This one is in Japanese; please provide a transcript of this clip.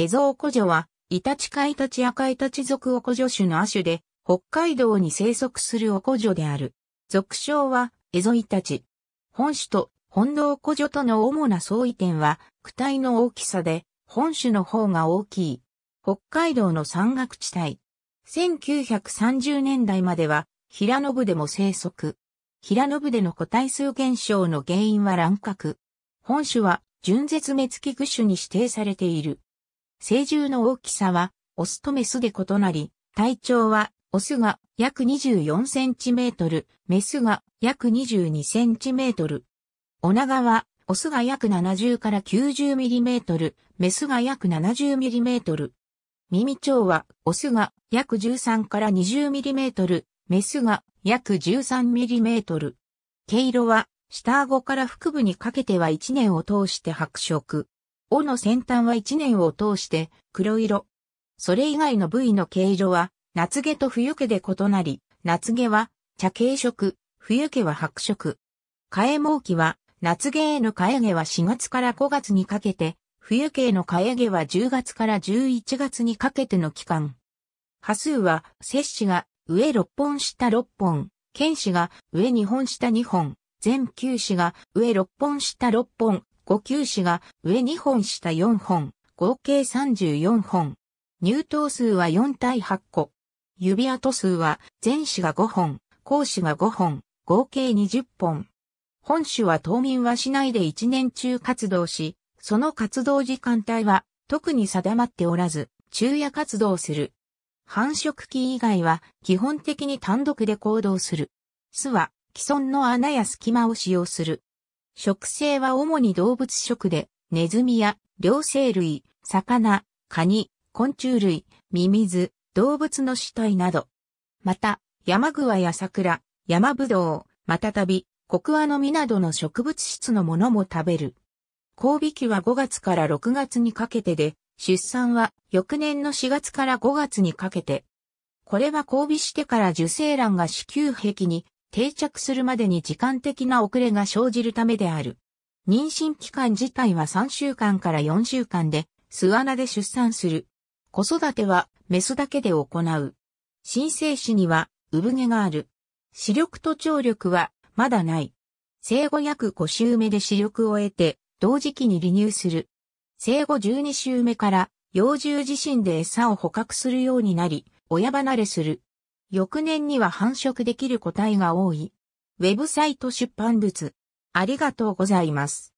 エゾオコジョは、イタチカイタチアカイタチ属オコジョ種の亜種で、北海道に生息するオコジョである。属称は、エゾイタチ。本種と本土オコジョとの主な相違点は、躯体の大きさで、本種の方が大きい。北海道の山岳地帯。1930年代までは、平野部でも生息。平野部での個体数減少の原因は乱獲。本種は、純絶滅危惧種に指定されている。成獣の大きさは、オスとメスで異なり、体長は、オスが約24センチメートル、メスが約22センチメートル。お長は、オスが約70から90ミリメートル、メスが約70ミリメートル。耳長は、オスが約13から20ミリメートル、メスが約13ミリメートル。毛色は、下顎から腹部にかけては1年を通して白色。尾の先端は一年を通して黒色。それ以外の部位の毛色は、夏毛と冬毛で異なり、夏毛は茶系色、冬毛は白色。替え毛期は、夏毛への替え毛は4月から5月にかけて、冬毛への替え毛は10月から11月にかけての期間。波数は、摂氏が上6本下6本、剣氏が上2本下2本、全球氏が上6本下6本、5球種が上2本下4本、合計34本。入刀数は4対8個。指跡数は前種が5本、後種が5本、合計20本。本種は島民はしないで1年中活動し、その活動時間帯は特に定まっておらず、昼夜活動する。繁殖期以外は基本的に単独で行動する。巣は既存の穴や隙間を使用する。食性は主に動物食で、ネズミや両生類、魚、カニ、昆虫類、ミミズ、動物の死体など。また、山桑や桜、山ぶどう、またたび、コクワの実などの植物質のものも食べる。交尾期は5月から6月にかけてで、出産は翌年の4月から5月にかけて。これは交尾してから受精卵が子宮壁に定着するまでに時間的な遅れが生じるためである。妊娠期間自体は3週間から4週間で、巣穴で出産する。子育てはメスだけで行う。新生児には産毛がある。視力と聴力はまだない。生後約5週目で視力を得て、同時期に離乳する。生後12週目から幼獣自身で餌を捕獲するようになり、親離れする。翌年には繁殖できる個体が多い。ウェブサイト出版物。ありがとうございます。